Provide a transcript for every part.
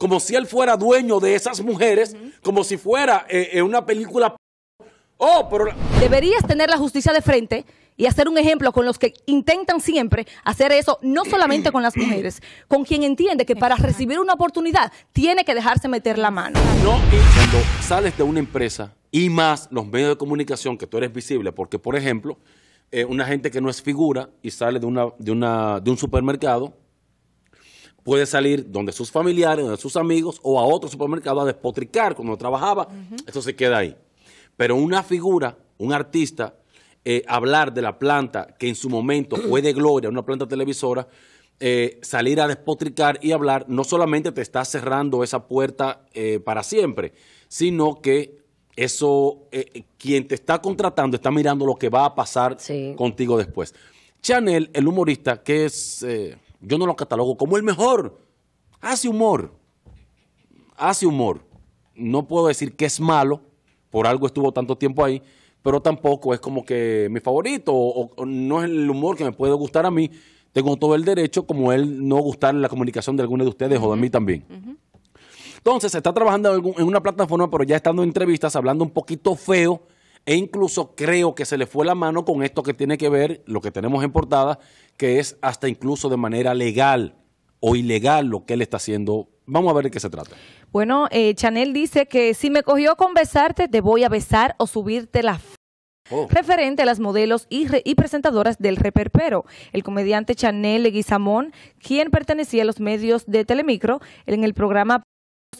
como si él fuera dueño de esas mujeres, como si fuera en eh, eh, una película... Oh, pero... Deberías tener la justicia de frente y hacer un ejemplo con los que intentan siempre hacer eso, no solamente con las mujeres, con quien entiende que para recibir una oportunidad tiene que dejarse meter la mano. No, y cuando sales de una empresa y más los medios de comunicación que tú eres visible, porque por ejemplo, eh, una gente que no es figura y sale de, una, de, una, de un supermercado puede salir donde sus familiares, donde sus amigos o a otro supermercado a despotricar cuando trabajaba. Eso se queda ahí. Pero una figura, un artista, eh, hablar de la planta que en su momento fue de gloria, una planta televisora, eh, salir a despotricar y hablar, no solamente te está cerrando esa puerta eh, para siempre, sino que eso, quien te está contratando está mirando lo que va a pasar contigo después. Chanel, el humorista, que es yo no lo catalogo como el mejor. Hace humor. Hace humor. No puedo decir que es malo, por algo estuvo tanto tiempo ahí, pero tampoco es como que mi favorito o, no es el humor que me puede gustar a mí. Tengo todo el derecho, como él, no gustar la comunicación de alguno de ustedes o de mí también. Entonces, se está trabajando en una plataforma, pero ya estando en entrevistas, hablando un poquito feo, e incluso creo que se le fue la mano con esto que tiene que ver, lo que tenemos en portada, que es hasta incluso de manera legal o ilegal lo que él está haciendo. Vamos a ver de qué se trata. Bueno, eh, Chanel dice que si me cogió con besarte, te voy a besar o subirte la... Oh. referente a las modelos y, y, presentadoras del reperpero. El comediante Chanel Leguizamón, quien pertenecía a los medios de Telemicro en el programa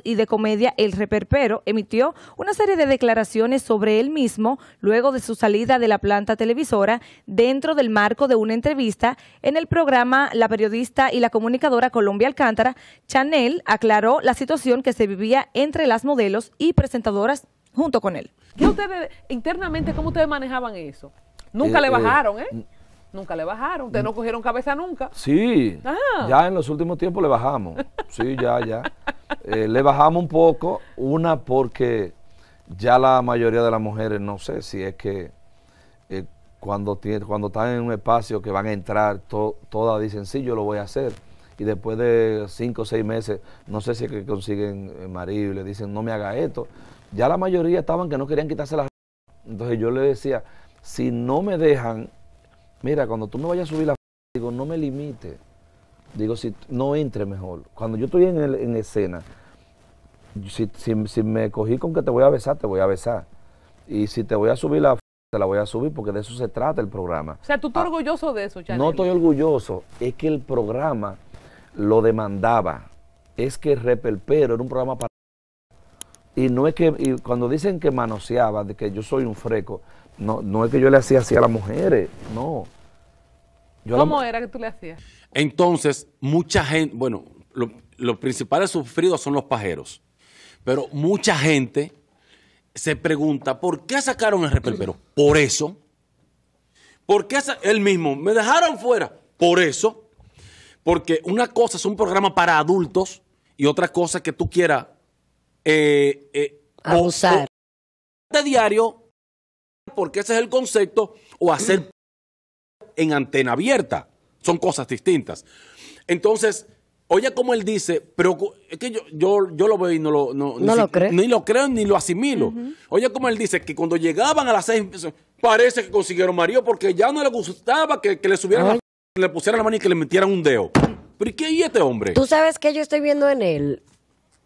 y de comedia El Reperpero emitió una serie de declaraciones sobre él mismo luego de su salida de la planta televisora dentro del marco de una entrevista en el programa La periodista y la comunicadora Colombia Alcántara, Chanel aclaró la situación que se vivía entre las modelos y presentadoras junto con él. ¿Qué ustedes internamente cómo ustedes manejaban eso? Nunca le eh, eh, bajaron, ¿eh? eh Nunca le bajaron. Ustedes no mm. cogieron cabeza nunca. Sí. Ah. Ya en los últimos tiempos le bajamos. Sí, ya, ya. Eh, le bajamos un poco. Una porque ya la mayoría de las mujeres, no sé si es que eh, cuando, tiene, cuando están en un espacio que van a entrar, todas dicen, sí, yo lo voy a hacer. Y después de cinco o seis meses, no sé si es que consiguen eh, marido y le dicen, no me haga esto. Ya la mayoría estaban que no querían quitarse las... Entonces yo le decía, si no me dejan mira, cuando tú me vayas a subir la digo, no me limite. Digo, si no entre mejor. Cuando yo estoy en, escena, si, me cogí con que te voy a besar, te voy a besar. Y si te voy a subir la te la voy a subir porque de eso se trata el programa. O sea, ¿tú estás ah, orgulloso de eso, Chanel? No estoy orgulloso, es que el programa lo demandaba. Es que Repelpero era un programa para... Y no es que, y cuando dicen que manoseaba, de que yo soy un freco, no, no es que yo le hacía así a las mujeres, no. ¿Cómo era que tú le hacías? Entonces, mucha gente, bueno, los principales sufridos son los pajeros, pero mucha gente se pregunta, ¿por qué sacaron el repelpero? Por eso. ¿Por qué él mismo? Me dejaron fuera. Por eso. Porque una cosa es un programa para adultos y otra cosa que tú quieras eh, eh abusar. De diario porque ese es el concepto, o hacer en antena abierta. Son cosas distintas. Entonces, oye como él dice, pero es que yo, yo, yo lo veo y no lo, lo creo. ni lo ni lo asimilo. Oye como él dice que cuando llegaban a las seis, parece que consiguieron marido porque ya no le gustaba que, le subieran la, le pusieran la mano y que le metieran un dedo. ¿Pero y qué este hombre? Tú sabes que yo estoy viendo en él.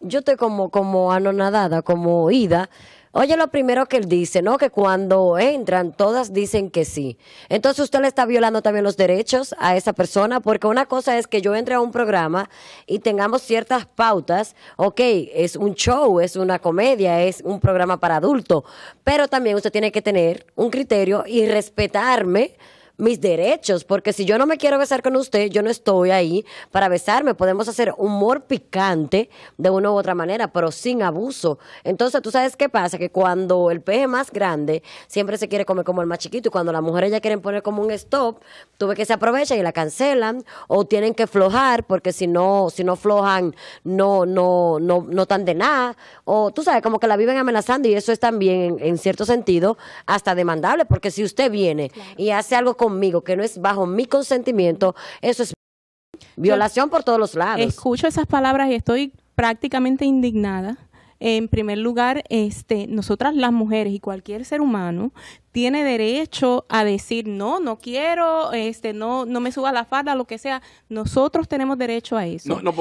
Yo estoy como, como anonadada, como oída Oye, lo primero que él dice, ¿no? Que cuando entran, todas dicen que sí. Entonces usted le está violando también los derechos a esa persona, porque una cosa es que yo entre a un programa y tengamos ciertas pautas, ok, es un show, es una comedia, es un programa para adulto, pero también usted tiene que tener un criterio y respetarme mis derechos, porque si yo no me quiero besar con usted, yo no estoy ahí para besarme. Podemos hacer humor picante de una u otra manera, pero sin abuso. Entonces, ¿tú sabes qué pasa? Que cuando el peje más grande siempre se quiere comer como el más chiquito y cuando las mujeres ya quieren poner como un stop, tuve que se aprovecha y la cancelan o tienen que flojar porque si no, si no flojan, no, no, no, no tan de nada. O tú sabes, como que la viven amenazando y eso es también, en, cierto sentido, hasta demandable, porque si usted viene y hace algo como que no es bajo mi consentimiento, eso es violación por todos los lados. Escucho esas palabras y estoy prácticamente indignada. En primer lugar, este, nosotras las mujeres y cualquier ser humano tiene derecho a decir no, no quiero, este, no, no me suba la falda, lo que sea. Nosotros tenemos derecho a eso. No, no,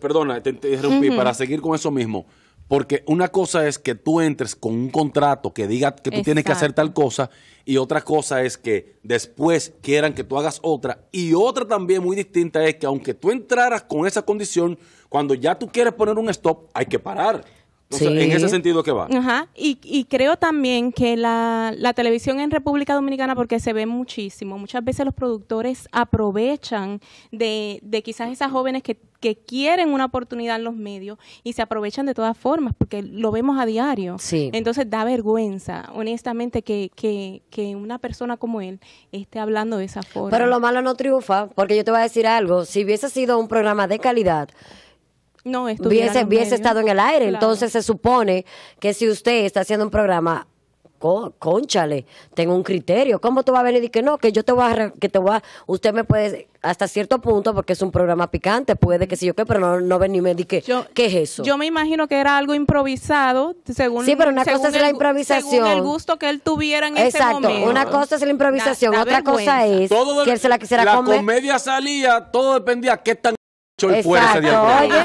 perdona, te, interrumpí para seguir con eso mismo. Porque una cosa es que tú entres con un contrato que diga que tú tienes que hacer tal cosa y otra cosa es que después quieran que tú hagas otra. Y otra también muy distinta es que aunque tú entraras con esa condición, cuando ya tú quieres poner un stop, hay que parar en ese sentido que va. Ajá. Y, creo también que la, televisión en República Dominicana, porque se ve muchísimo, muchas veces los productores aprovechan de, de quizás esas jóvenes que, quieren una oportunidad en los medios y se aprovechan de todas formas, porque lo vemos a diario. Sí. Entonces da vergüenza, honestamente, que, que una persona como él esté hablando de esa forma. Pero lo malo no triunfa, porque yo te voy a decir algo, si hubiese sido un programa de calidad, no hubiese, hubiese estado en el aire. Entonces se supone que si usted está haciendo un programa conchale, tengo un criterio. ¿Cómo tú vas a venir y que no? Que yo te voy a, que te voy usted me puede, hasta cierto punto, porque es un programa picante, puede que sí yo qué, pero no, no ven y me di que, ¿qué es eso? Yo me imagino que era algo improvisado, según. Sí, pero una cosa es el, la improvisación. Según el gusto que él tuviera en Exacto, ese momento. una cosa es la improvisación, otra cosa es que él se la quisiera comer. La comedia salía, todo dependía qué tan y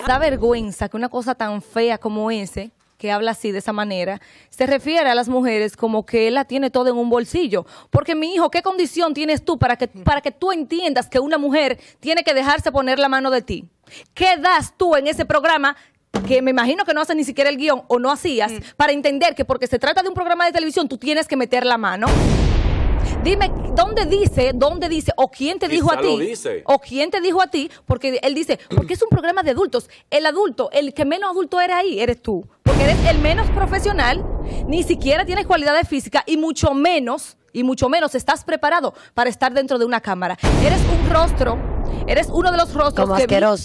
da vergüenza que una cosa tan fea como ese que habla así de esa manera, se refiere a las mujeres como que él la tiene todo en un bolsillo. Porque mi hijo, ¿qué condición tienes tú para que, para que tú entiendas que una mujer tiene que dejarse poner la mano de ti? ¿Qué das tú en ese programa que me imagino que no haces ni siquiera el guión o no hacías, mm. para entender que porque se trata de un programa de televisión tú tienes que meter la mano. Dime, ¿dónde dice, dónde dice, o quién te dijo a ti? O quién te dijo a ti, porque él dice, porque es un programa de adultos. El adulto, el que menos adulto era ahí, eres tú. Porque eres el menos profesional, ni siquiera tienes cualidades físicas y mucho menos, y mucho menos estás preparado para estar dentro de una cámara. Eres un rostro Eres uno de los rostros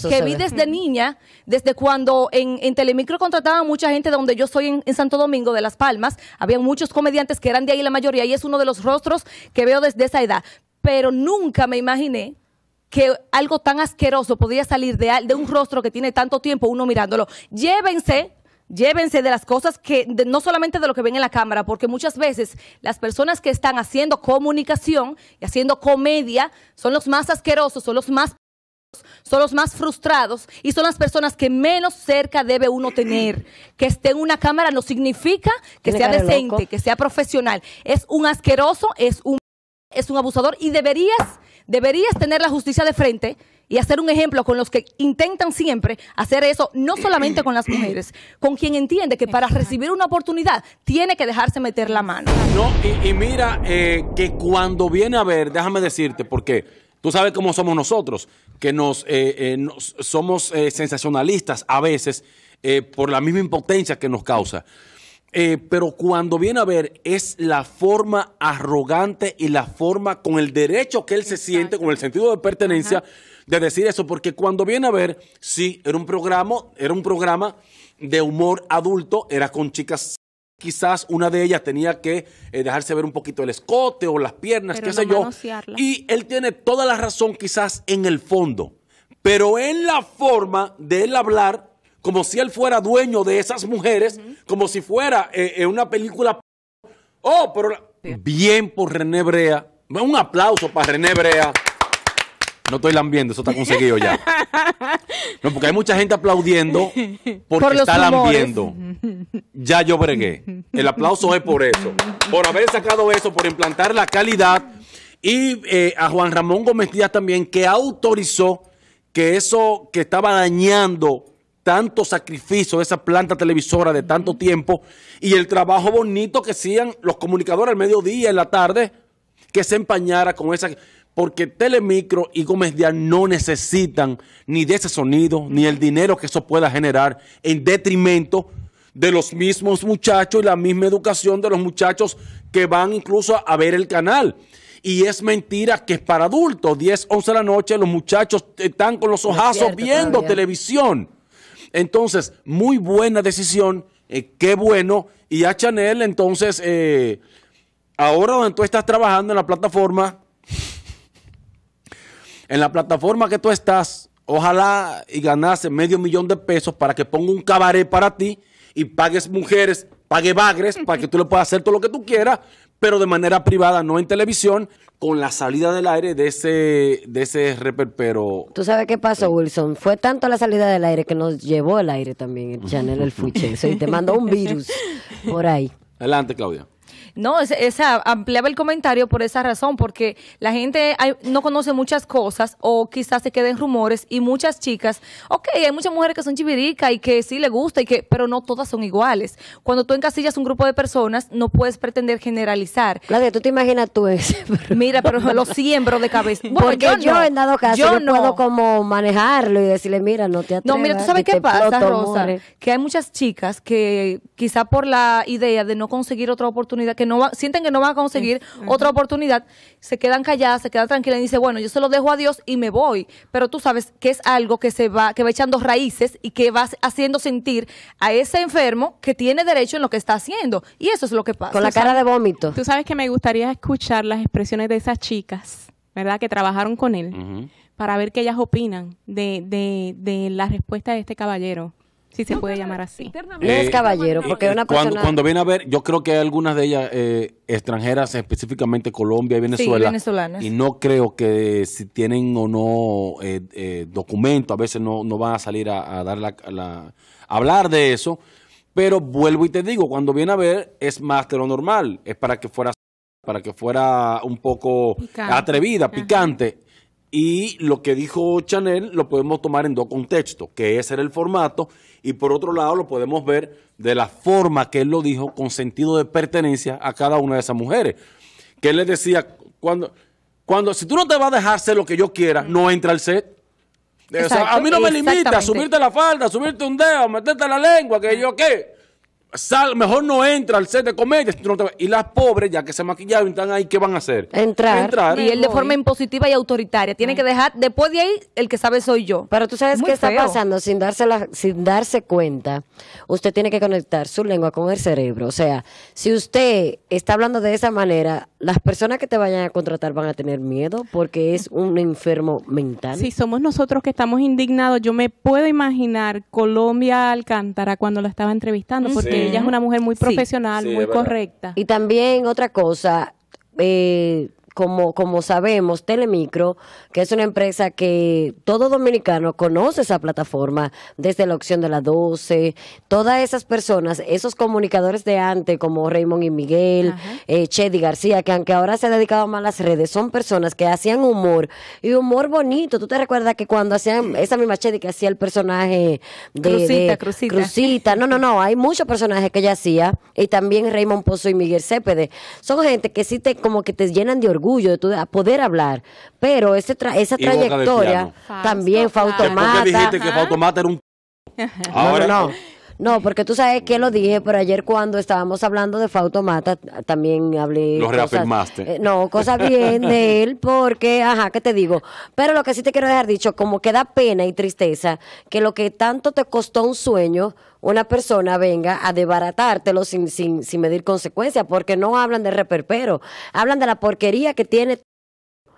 que vi, desde niña, desde cuando en, Telemicro contrataba mucha gente donde yo soy en, Santo Domingo de Las Palmas. Había muchos comediantes que eran de ahí la mayoría y es uno de los rostros que veo desde esa edad. Pero nunca me imaginé que algo tan asqueroso podía salir de, de un rostro que tiene tanto tiempo uno mirándolo. Llévense Llévense de las cosas que, no solamente de lo que ven en la cámara, porque muchas veces las personas que están haciendo comunicación y haciendo comedia son los más asquerosos, son los más son los más frustrados y son las personas que menos cerca debe uno tener. Que esté en una cámara no significa que sea decente, que sea profesional. Es un asqueroso, es un, es un abusador y deberías, deberías tener la justicia de frente y hacer un ejemplo con los que intentan siempre hacer eso, no solamente con las mujeres, con quien entiende que para recibir una oportunidad tiene que dejarse meter la mano. No, y, mira eh, que cuando viene a ver, déjame decirte, porque tú sabes cómo somos nosotros, que nos, eh, eh, somos sensacionalistas a veces por la misma impotencia que nos causa. pero cuando viene a ver es la forma arrogante y la forma con el derecho que él se siente, con el sentido de pertenencia de decir eso, porque cuando viene a ver, sí, era un programa, era un programa de humor adulto, era con chicas quizás una de ellas tenía que eh, dejarse ver un poquito el escote o las piernas, qué sé yo. Y él tiene toda la razón quizás en el fondo, pero en la forma de él hablar, como si él fuera dueño de esas mujeres, como si fuera en eh, eh, una película... Oh, pero... Bien por René Brea. Un aplauso para René Brea. No estoy lambiendo, eso está conseguido ya. No, porque hay mucha gente aplaudiendo porque está lambiendo. Ya yo bregué. El aplauso es por eso. Por haber sacado eso, por implantar la calidad. Y eh, a Juan Ramón Gómez Díaz también, que autorizó que eso que estaba dañando tanto sacrificio de esa planta televisora de tanto tiempo y el trabajo bonito que hacían los comunicadores al mediodía, en la tarde, que se empañara con esa porque Telemicro y Gómez Díaz no necesitan ni de ese sonido, ni el dinero que eso pueda generar en detrimento de los mismos muchachos y la misma educación de los muchachos que van incluso a ver el canal. Y es mentira que es para adultos. 10, 11 de la noche los muchachos están con los ojazos viendo televisión. Entonces, muy buena decisión. Eh, qué bueno. Y a Chanel, entonces, eh, ahora donde tú estás trabajando en la plataforma, en la plataforma que tú estás, ojalá y ganase medio millón de pesos para que ponga un cabaret para ti y pagues mujeres, pague bagres, para que tú le puedas hacer todo lo que tú quieras, pero de manera privada, no en televisión, con la salida del aire de ese, de ese rapper, pero... ¿Tú sabes qué pasó, Wilson? Fue tanto la salida del aire que nos llevó el aire también el Chanel El Fuche. y te mandó un virus por ahí. Adelante, Claudia. No, esa, ah, ampliaba el comentario por esa razón, porque la gente no conoce muchas cosas o quizás se queden rumores y muchas chicas, ok, hay muchas mujeres que son chiviricas y que sí le gusta, y que, pero no todas son iguales. Cuando tú encasillas un grupo de personas, no puedes pretender generalizar. La tú te imaginas tú es. Mira, pero lo siembro de cabeza. porque yo, en dado caso, yo, no. puedo como manejarlo y decirle, mira, no te atrevas. No, mira, tú sabes qué pasa, Rosa, que hay muchas chicas que quizá por la idea de no conseguir otra oportunidad, que no va, sienten que no van a conseguir otra oportunidad, se quedan calladas, se quedan tranquilas y dicen, bueno, yo se lo dejo a Dios y me voy. Pero tú sabes que es algo que se va, que va echando raíces y que va haciendo sentir a ese enfermo que tiene derecho en lo que está haciendo. Y eso es lo que pasa. Con la cara de vómito. Tú sabes que me gustaría escuchar las expresiones de esas chicas, ¿verdad? Que trabajaron con él. para ver qué ellas opinan de, de, de, la respuesta de este caballero si se puede llamar así. No eh, es caballero, eh, porque una Cuando, cuando, viene a ver, yo creo que hay algunas de ellas eh, extranjeras, específicamente Colombia y Venezuela, y no creo que si tienen o no eh, documento, a veces no, no, van a salir a, dar la, hablar de eso, pero vuelvo y te digo, cuando viene a ver, es más que lo normal, es para que fuera para que fuera un poco atrevida, picante. Y lo que dijo Chanel lo podemos tomar en dos contextos, que ese era el formato, y por otro lado lo podemos ver de la forma que él lo dijo, con sentido de pertenencia a cada una de esas mujeres. Que él les decía, cuando, cuando si tú no te vas a dejar hacer lo que yo quiera, no entra al set. a mí no me limita a subirte la falda, subirte un dedo, meterte la lengua, que yo qué. Sal, mejor no entra al set de comedia. Y las pobres, ya que se maquillaron, están ahí, ¿qué van a hacer? Entrar. Y él de forma impositiva y autoritaria. Tiene que dejar, después de ahí, el que sabe soy yo. Pero tú sabes qué está pasando sin darse, la, sin darse cuenta. Usted tiene que conectar su lengua con el cerebro. O sea, si usted está hablando de esa manera, las personas que te vayan a contratar van a tener miedo porque es un enfermo mental. Si somos nosotros que estamos indignados, yo me puedo imaginar Colombia Alcántara cuando lo estaba entrevistando, mm, porque ella es una mujer muy profesional, muy correcta. Y también otra cosa, eh, como, sabemos, Telemicro, que es una empresa que todo dominicano conoce esa plataforma, desde la opción de la 12, todas esas personas, esos comunicadores de antes, como Raymond y Miguel, eh, Chedi García, que aunque ahora se ha dedicado más a las redes, son personas que hacían humor, y humor bonito. ¿Tú te recuerdas que cuando hacían esa misma Chedi que hacía el personaje de Crucita, Crucita. No, no, no, hay muchos personajes que ella hacía, y también Raymond Pozo y Miguel Cépede. Son gente que sí te, como que te llenan de orgullo orgullo, de tu, poder hablar. Pero ese tra esa trayectoria también Fautomata fue Automata. dijiste que Fautomata era un... Ahora, no. No, porque tú sabes que lo dije, pero ayer cuando estábamos hablando de Fautomata, también hablé. Lo reafirmaste. Eh, no, cosa bien de él, porque, ajá, ¿qué te digo? Pero lo que sí te quiero dejar dicho, como que da pena y tristeza que lo que tanto te costó un sueño, una persona venga a desbaratártelo sin, sin, sin medir consecuencias, porque no hablan de reperpero, hablan de la porquería que tiene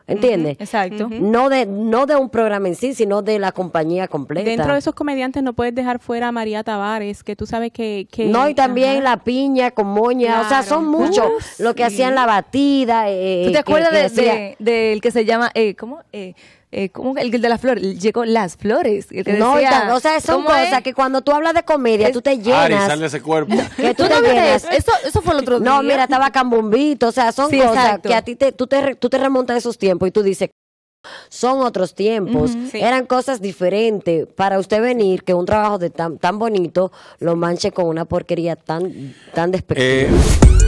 ¿Entiendes? exacto. No de, no de un programa en sí, sino de la compañía completa. Dentro de esos comediantes no puedes dejar fuera a María Tavares, que tú sabes que... no, y también La Piña con Moña, o sea, son muchos Los lo que hacían La Batida. Eh, te eh, acuerdas de, de, que se llama, eh, ¿cómo? Eh, eh, ¿cómo el, de las flores, llegó las flores. no, o sea, son cosas que cuando tú hablas de comedia, tú te llenas. Ari, sale ese cuerpo. Que tú, te Eso, fue el otro día. No, mira, estaba cambombito, o sea, son cosas que a ti te tú, te, remontas a esos tiempos y tú dices, son otros tiempos, eran cosas diferentes. Para usted venir, que un trabajo de tan, tan bonito lo manche con una porquería tan, tan despectiva. Eh.